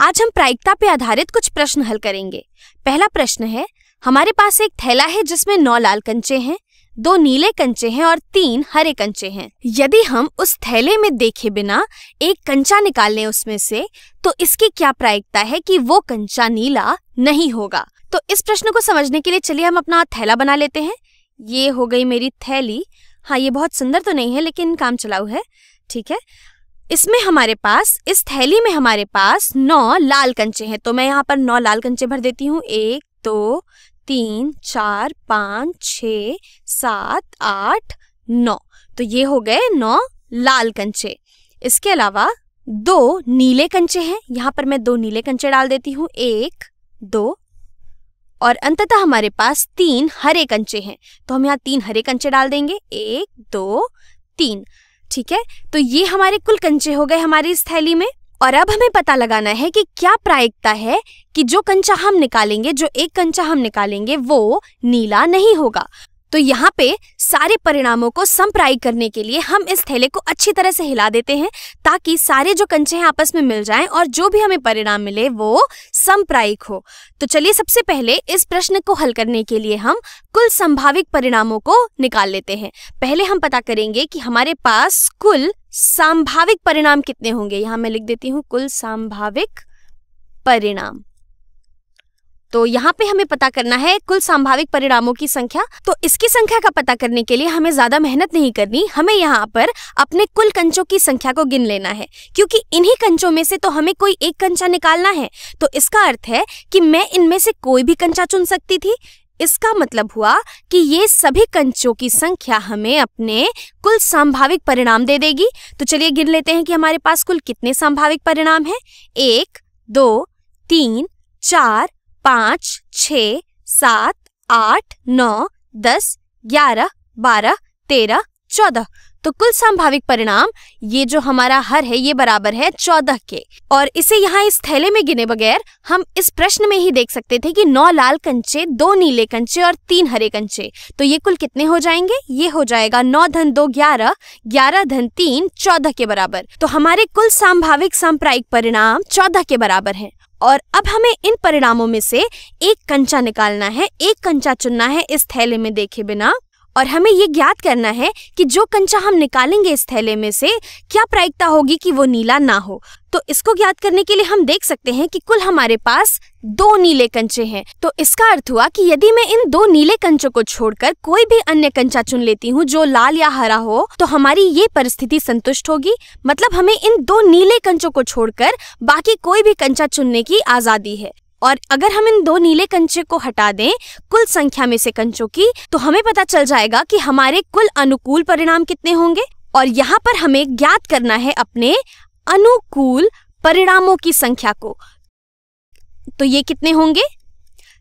आज हम प्रायिकता पे आधारित कुछ प्रश्न हल करेंगे पहला प्रश्न है हमारे पास एक थैला है जिसमें नौ लाल कंचे हैं दो नीले कंचे हैं और तीन हरे कंचे हैं यदि हम उस थैले में देखे बिना एक कंचा निकाल लें उसमें से तो इसकी क्या प्रायिकता है कि वो कंचा नीला नहीं होगा तो इस प्रश्न को समझने के लिए चलिए हम अपना थैला बना लेते हैं ये हो गई मेरी थैली हाँ ये बहुत सुंदर तो नहीं है लेकिन काम चलाऊ है ठीक है इसमें हमारे पास इस थैली में हमारे पास नौ लाल कंचे हैं तो मैं यहाँ पर नौ लाल कंचे भर देती हूँ एक दो तीन चार पाँच छ सात आठ नौ तो ये हो गए नौ लाल कंचे इसके अलावा दो नीले कंचे हैं यहाँ पर मैं दो नीले कंचे डाल देती हूँ एक दो और अंततः हमारे पास तीन हरे कंचे हैं तो हम यहाँ तीन हरे कंचे डाल देंगे एक दो तीन ठीक है तो ये हमारे कुल कंचे हो गए हमारी इस थैली में और अब हमें पता लगाना है कि क्या प्रायिकता है कि जो कंचा हम निकालेंगे जो एक कंचा हम निकालेंगे वो नीला नहीं होगा तो यहाँ पे सारे परिणामों को संप्राय करने के लिए हम इस थैले को अच्छी तरह से हिला देते हैं ताकि सारे जो कंचे हैं आपस में मिल जाएं और जो भी हमें परिणाम मिले वो संप्रायिक हो तो चलिए सबसे पहले इस प्रश्न को हल करने के लिए हम कुल संभाविक परिणामों को निकाल लेते हैं पहले हम पता करेंगे कि हमारे पास कुल संभाविक परिणाम कितने होंगे यहाँ मैं लिख देती हूँ कुल संभाविक परिणाम तो यहाँ पे हमें पता करना है कुल संभाविक परिणामों की संख्या तो इसकी संख्या का पता करने के लिए हमें ज्यादा मेहनत नहीं करनी हमें यहाँ पर अपने कुल कंचों की संख्या को गिन लेना है क्योंकि इन्हीं कंचों में से तो हमें कोई एक कंचा निकालना है तो इसका अर्थ है कि मैं इनमें से कोई भी कंचा चुन सकती थी इसका मतलब हुआ कि ये सभी कंचों की संख्या हमें अपने कुल संभाविक परिणाम दे देगी तो चलिए गिन लेते हैं कि हमारे पास कुल कितने संभावित परिणाम हैं एक दो तीन चार पाँच छ सात आठ नौ दस ग्यारह बारह तेरह चौदह तो कुल संभाविक परिणाम ये जो हमारा हर है ये बराबर है चौदह के और इसे यहाँ इस थैले में गिने बगैर हम इस प्रश्न में ही देख सकते थे कि नौ लाल कंचे दो नीले कंचे और तीन हरे कंचे तो ये कुल कितने हो जाएंगे ये हो जाएगा नौ धन दो ग्यारह ग्यारह धन तीन चौदह के बराबर तो हमारे कुल संभाविक सांप्रायिक परिणाम चौदह के बराबर है और अब हमें इन परिणामों में से एक कंचा निकालना है एक कंचा चुनना है इस थैले में देखे बिना और हमें ये ज्ञात करना है कि जो कंचा हम निकालेंगे इस थैले में से क्या प्रायिकता होगी कि वो नीला ना हो तो इसको ज्ञात करने के लिए हम देख सकते हैं कि कुल हमारे पास दो नीले कंचे हैं तो इसका अर्थ हुआ कि यदि मैं इन दो नीले कंचों को छोड़कर कोई भी अन्य कंचा चुन लेती हूँ जो लाल या हरा हो तो हमारी ये परिस्थिति संतुष्ट होगी मतलब हमें इन दो नीले कंचों को छोड़कर बाकी कोई भी कंचा चुनने की आजादी है और अगर हम इन दो नीले कंचे को हटा दें कुल संख्या में से कंचों की तो हमें पता चल जाएगा कि हमारे कुल अनुकूल परिणाम कितने होंगे और यहाँ पर हमें ज्ञात करना है अपने अनुकूल परिणामों की संख्या को तो ये कितने होंगे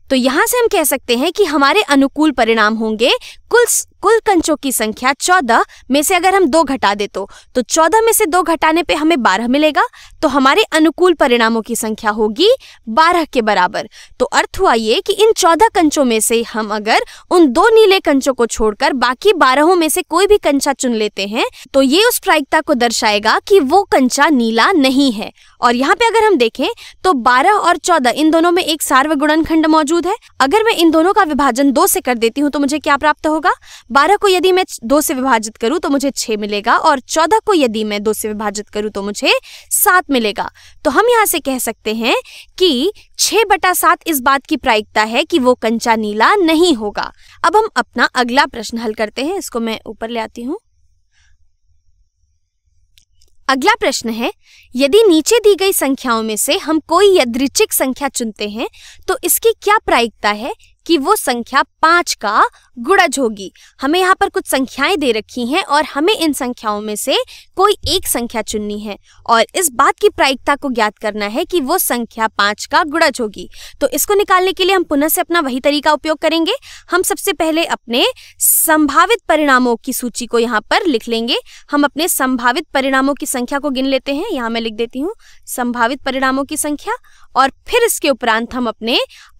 तो यहां से हम कह सकते हैं कि हमारे अनुकूल परिणाम होंगे कुल कुल कंचों की संख्या चौदह में से अगर हम दो घटा दे तो, तो चौदह में से दो घटाने पे हमें बारह मिलेगा तो हमारे अनुकूल परिणामों की संख्या होगी बारह के बराबर तो अर्थ हुआ ये कि इन चौदह कंचों में से हम अगर उन दो नीले कंचों को छोड़कर बाकी बारहों में से कोई भी कंचा चुन लेते हैं तो ये उस प्रायिकता को दर्शाएगा कि वो कंचा नीला नहीं है और यहाँ पे अगर हम देखें तो 12 और 14 इन दोनों में एक सार्वगुणन खंड मौजूद है अगर मैं इन दोनों का विभाजन दो से कर देती हूँ तो मुझे क्या प्राप्त होगा बारह को यदि मैं दो से विभाजित करूं तो मुझे छह मिलेगा और चौदह को यदि मैं दो से विभाजित करूं तो मुझे सात मिलेगा तो हम यहाँ से कह सकते हैं कि छह बटा सात इस बात की प्रायिकता है कि वो कंचा नीला नहीं होगा अब हम अपना अगला प्रश्न हल करते हैं इसको मैं ऊपर ले आती हूं अगला प्रश्न है यदि नीचे दी गई संख्याओं में से हम कोई यादृच्छिक संख्या चुनते हैं तो इसकी क्या प्रायिकता है कि वो संख्या पांच का गुड़ज होगी हमें यहाँ पर कुछ संख्याएं दे रखी हैं और हमें इन संख्याओं में से कोई एक संख्या चुननी है और इस बात की प्रायिकता को ज्ञात करना है कि वो संख्या पांच का गुड़ज होगी तो इसको निकालने के लिए हम पुनः से अपना वही तरीका उपयोग करेंगे हम सबसे पहले अपने संभावित परिणामों की सूची को यहाँ पर लिख लेंगे हम अपने संभावित परिणामों की संख्या को गिन लेते हैं यहाँ मैं लिख देती हूँ संभावित परिणामों की संख्या और फिर इसके उपरांत हम अपने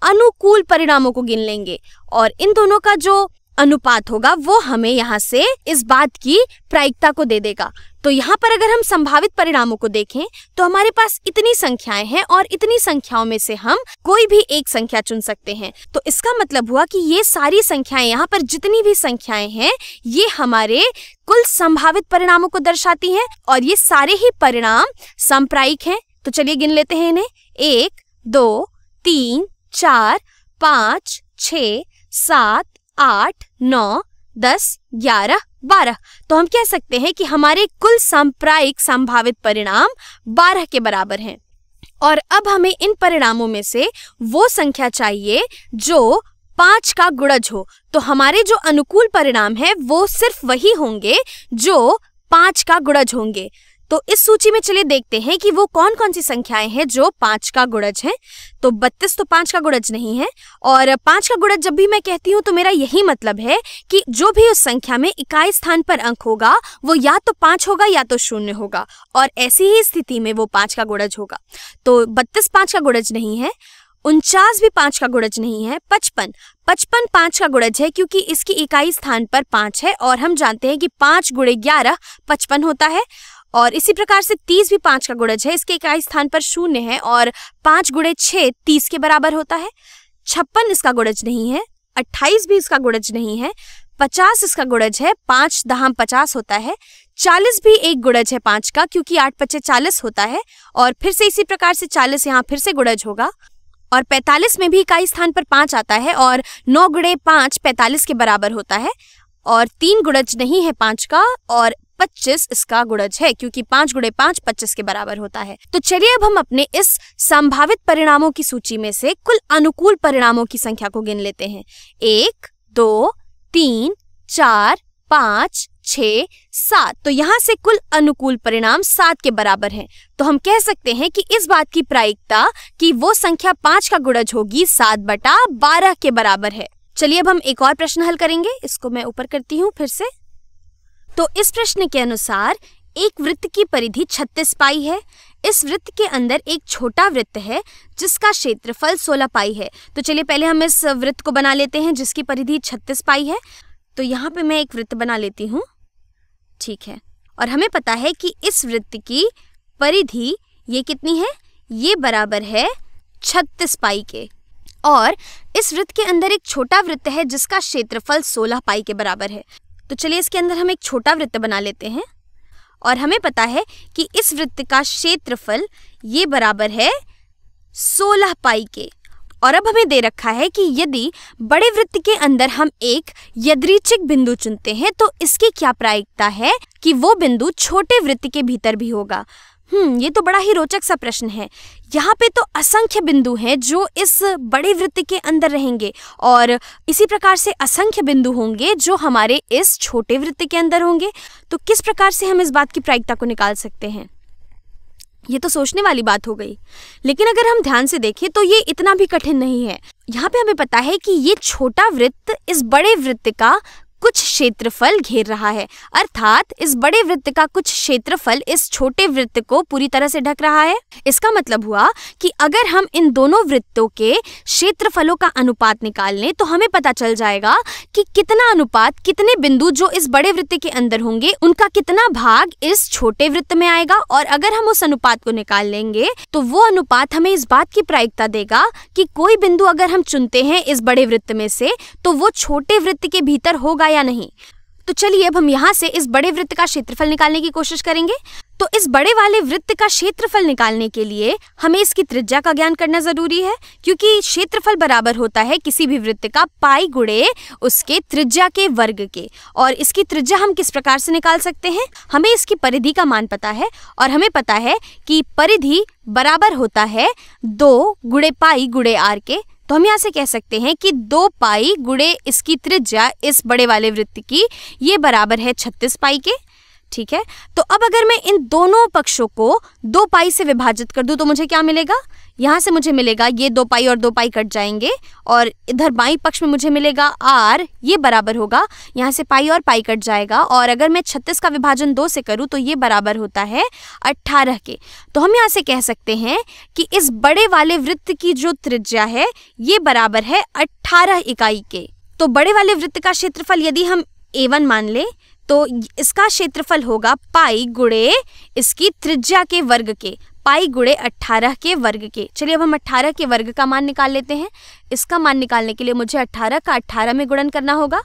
अनुकूल परिणामों को गिन गिन लेंगे और इन दोनों का जो अनुपात होगा वो हमें यहाँ से इस बात की प्रायिकता को दे देगा तो यहाँ पर अगर हम संभावित परिणामों को देखें तो हमारे पास इतनी संख्याएं हैं और इतनी संख्याओं में से हम कोई भी एक संख्या चुन सकते हैं तो इसका मतलब हुआ कि ये सारी संख्याएं यहाँ पर जितनी भी संख्याएं हैं ये हमारे कुल संभावित परिणामों को दर्शाती हैं और ये सारे ही परिणाम संप्रायिक हैं तो चलिए गिन लेते हैं इन्हें एक दो तीन चार पांच छ सात आठ नौ दस ग्यारह बारह तो हम कह सकते हैं कि हमारे कुल सांप्रायिक संभावित परिणाम बारह के बराबर हैं और अब हमें इन परिणामों में से वो संख्या चाहिए जो पांच का गुणज हो तो हमारे जो अनुकूल परिणाम है वो सिर्फ वही होंगे जो पांच का गुणज होंगे तो इस सूची में चलिए देखते हैं कि वो कौन कौन सी संख्याएं हैं जो पांच का गुड़ज है तो बत्तीस तो पांच का गुड़ज नहीं है और पांच का गुड़ज जब भी मैं कहती हूँ तो मेरा यही मतलब है कि जो भी उस संख्या में इकाई स्थान पर अंक होगा वो या तो पांच होगा या तो शून्य होगा और ऐसी ही स्थिति में वो पांच का गुड़ज होगा तो बत्तीस पांच का गुड़ज नहीं है उनचास भी पांच का गुड़ज नहीं है पचपन पचपन पांच का गुड़ज है क्योंकि इसकी इकाई स्थान पर पांच है और हम जानते हैं कि पांच गुड़े ग्यारह पचपन होता है और इसी प्रकार से तीस भी पांच का गुणज है इसके इकाई स्थान पर शून्य है और पांच गुणे छः तीस के बराबर होता है छप्पन इसका गुणज नहीं है अट्ठाईस भी इसका गुणज नहीं है पचास इसका गुणज है पांच दहाम पचास होता है चालीस भी एक गुणज है पांच का क्योंकि आठ पच्चे चालीस होता है और फिर से इसी प्रकार से चालीस यहाँ फिर से गुणज होगा और पैतालीस में भी इकाई स्थान पर पाँच आता है और नौ गुणे पाँच पैंतालीस के बराबर होता है और तीन गुणज नहीं है पाँच का और पच्चीस इसका गुणज है क्योंकि पांच गुड़े पांच पच्चीस के बराबर होता है तो चलिए अब हम अपने इस संभावित परिणामों की सूची में से कुल अनुकूल परिणामों की संख्या को गिन लेते हैं एक दो तीन चार पाँच छ सात तो यहाँ से कुल अनुकूल परिणाम सात के बराबर हैं तो हम कह सकते हैं कि इस बात की प्रायिकता कि वो संख्या पांच का गुणज होगी सात बटा बारह के बराबर है चलिए अब हम एक और प्रश्न हल करेंगे इसको मैं ऊपर करती हूँ फिर से तो इस प्रश्न के अनुसार एक वृत्त की परिधि 36 पाई है इस वृत्त के अंदर एक छोटा वृत्त है जिसका क्षेत्रफल 16 पाई है तो चलिए पहले हम इस वृत्त को बना लेते हैं जिसकी परिधि 36 पाई है तो यहाँ पे मैं एक वृत्त बना लेती हूँ ठीक है और हमें पता है कि इस वृत्त की परिधि ये कितनी है ये बराबर है छत्तीस पाई के और इस वृत्त के अंदर एक छोटा वृत्त है जिसका क्षेत्रफल 16 पाई के बराबर है तो चलिए इसके अंदर हम एक छोटा वृत्त बना लेते हैं और हमें पता है कि इस वृत्त का क्षेत्रफल ये बराबर है सोलह पाई के और अब हमें दे रखा है कि यदि बड़े वृत्त के अंदर हम एक यदरीचिक बिंदु चुनते हैं तो इसकी क्या प्रायिकता है कि वो बिंदु छोटे वृत्त के भीतर भी होगा हम्म ये तो बड़ा ही रोचक सा प्रश्न है यहाँ पे तो असंख्य बिंदु हैं जो इस बड़े वृत्त के अंदर रहेंगे और इसी प्रकार से असंख्य बिंदु होंगे जो हमारे इस छोटे वृत्त के अंदर होंगे तो किस प्रकार से हम इस बात की प्रायिकता को निकाल सकते हैं ये तो सोचने वाली बात हो गई लेकिन अगर हम ध्यान से देखें तो ये इतना भी कठिन नहीं है यहाँ पे हमें पता है कि ये छोटा वृत्त इस बड़े वृत्त का कुछ क्षेत्रफल घेर रहा है अर्थात इस बड़े वृत्त का कुछ क्षेत्रफल इस छोटे वृत्त को पूरी तरह से ढक रहा है इसका मतलब हुआ कि अगर हम इन दोनों वृत्तों के क्षेत्रफलों का अनुपात निकाल लें तो हमें पता चल जाएगा कि कितना अनुपात कितने बिंदु जो इस बड़े वृत्त के अंदर होंगे उनका कितना भाग इस छोटे वृत्त में आएगा और अगर हम उस अनुपात को निकाल लेंगे तो वो अनुपात हमें इस बात की प्रायिकता देगा कि कोई बिंदु अगर हम चुनते हैं इस बड़े वृत्त में से तो वो छोटे वृत्त के भीतर होगा या नहीं तो चलिए अब हम यहाँ से इस बड़े वृत्त का क्षेत्रफल निकालने की कोशिश करेंगे तो इस बड़े वाले वृत्त का क्षेत्रफल निकालने के लिए हमें इसकी त्रिज्या का ज्ञान करना जरूरी है क्योंकि क्षेत्रफल बराबर होता है किसी भी वृत्त का पाई गुड़े उसके त्रिज्या के वर्ग के और इसकी त्रिज्या हम किस प्रकार से निकाल सकते हैं हमें इसकी परिधि का मान पता है और हमें पता है कि परिधि बराबर होता है दो गुड़े पाई गुड़े आर के तो हम यहाँ से कह सकते हैं कि दो पाई गुड़े इसकी त्रिज्या इस बड़े वाले वृत्त की ये बराबर है छत्तीस पाई के ठीक है तो अब अगर मैं इन दोनों पक्षों को दो पाई से विभाजित कर दूं तो मुझे क्या मिलेगा यहां से मुझे मिलेगा ये दो पाई और दो पाई कट जाएंगे और इधर बाई पक्ष में मुझे मिलेगा आर ये बराबर होगा यहाँ से पाई और पाई कट जाएगा और अगर मैं छत्तीस का विभाजन दो से करूँ तो ये बराबर होता है अट्ठारह के तो हम यहां से कह सकते हैं कि इस बड़े वाले वृत्त की जो त्रिज्या है ये बराबर है अट्ठारह इकाई के तो बड़े वाले वृत्त का क्षेत्रफल यदि हम ए वन मान लें तो इसका क्षेत्रफल होगा पाई गुड़े इसकी त्रिज्या के वर्ग के पाई गुड़े अट्ठारह के वर्ग के चलिए अब हम अट्ठारह के वर्ग का मान निकाल लेते हैं इसका मान निकालने के लिए मुझे अट्ठारह का अट्ठारह में गुणन करना होगा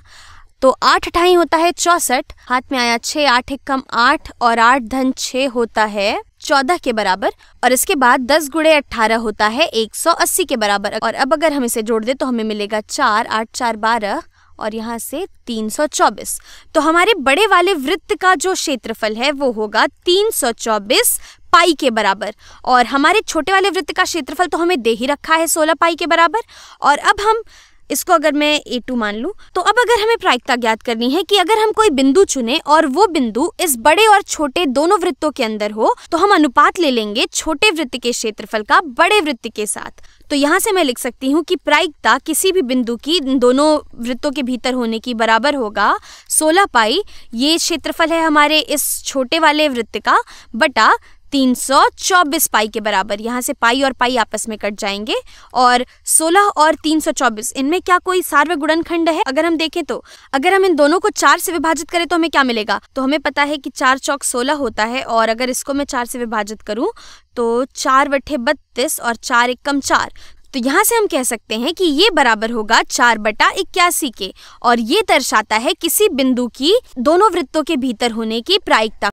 तो आठ अठाई होता है चौसठ हाथ में आया छः आठ एक कम आठ और आठ धन छः होता है चौदह के बराबर और इसके बाद दस गुड़े अट्ठारह होता है एक सौ अस्सी के बराबर और अब अगर हम इसे जोड़ दे तो हमें मिलेगा चार आठ चार बारह और यहाँ से 324 तो हमारे बड़े वाले वृत्त का जो क्षेत्रफल है वो होगा 324 पाई के बराबर और हमारे छोटे वाले वृत्त का क्षेत्रफल तो हमें दे ही रखा है 16 पाई के बराबर और अब हम इसको अगर मैं ए टू मान लू तो अब अगर हमें प्रायिकता ज्ञात करनी है कि अगर हम कोई बिंदु चुने और वो बिंदु इस बड़े और छोटे दोनों वृत्तों के अंदर हो तो हम अनुपात ले लेंगे छोटे वृत्त के क्षेत्रफल का बड़े वृत्त के साथ तो यहाँ से मैं लिख सकती हूँ कि प्रायिकता किसी भी बिंदु की दोनों वृत्तों के भीतर होने की बराबर होगा सोलह पाई ये क्षेत्रफल है हमारे इस छोटे वाले वृत्त का बटा तीन सौ चौबीस पाई के बराबर यहाँ से पाई और पाई आपस में कट जाएंगे और सोलह और तीन सौ चौबीस इनमें क्या कोई सार्व गुणनखंड है अगर हम देखें तो अगर हम इन दोनों को चार से विभाजित करें तो हमें क्या मिलेगा तो हमें पता है कि चार चौक सोलह होता है और अगर इसको मैं चार से विभाजित करूँ तो चार बटे बत्तीस और चार एक कम चार तो यहाँ से हम कह सकते हैं कि ये बराबर होगा चार बटा इक्यासी के और ये दर्शाता है किसी बिंदु की दोनों वृत्तों के भीतर होने की प्रायिकता